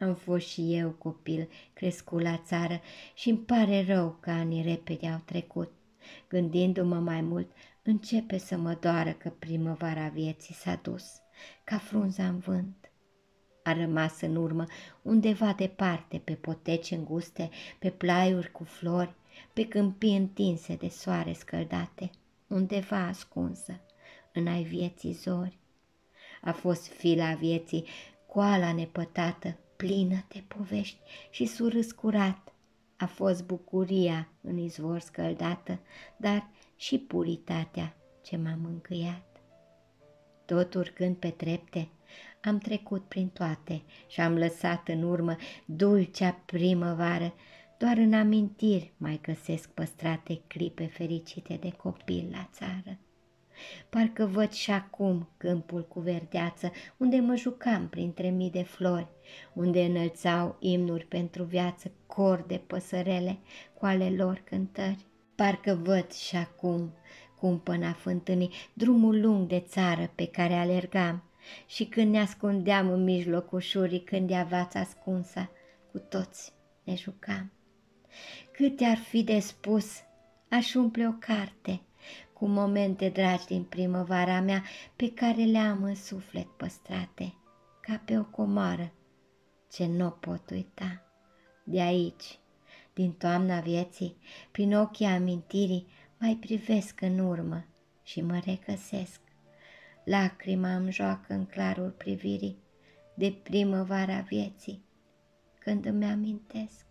Am fost și eu copil, crescut la țară și îmi pare rău că anii repede au trecut. Gândindu-mă mai mult, începe să mă doară că primăvara vieții s-a dus, ca frunza în vânt. A rămas în urmă undeva departe, pe poteci înguste, pe plaiuri cu flori, pe câmpii întinse de soare scăldate, undeva ascunsă, în ai vieții zori. A fost fila vieții, coala nepătată, plină de povești și surâs curat. A fost bucuria în izvor scăldată, dar și puritatea ce m-a mâncăiat. Tot urcând pe trepte, am trecut prin toate și am lăsat în urmă dulcea primăvară, doar în amintiri mai găsesc păstrate clipe fericite de copil la țară parcă văd și acum câmpul cu verdeață, unde mă jucam printre mii de flori, unde înălțau imnuri pentru viață, cor de păsărele cu ale lor cântări. Parcă văd și acum cum până fântânii drumul lung de țară pe care alergam și când ne ascundeam în mijlocul șurii, când ea vața ascunsă, cu toți ne jucam. Câte ar fi de spus, aș umple o carte – cu momente dragi din primăvara mea pe care le am în suflet păstrate, ca pe o comară, ce nu pot uita. De aici, din toamna vieții, prin ochii amintirii, mai privesc în urmă și mă recăsesc. Lacrima îmi joacă în clarul privirii de primăvara vieții, când îmi amintesc.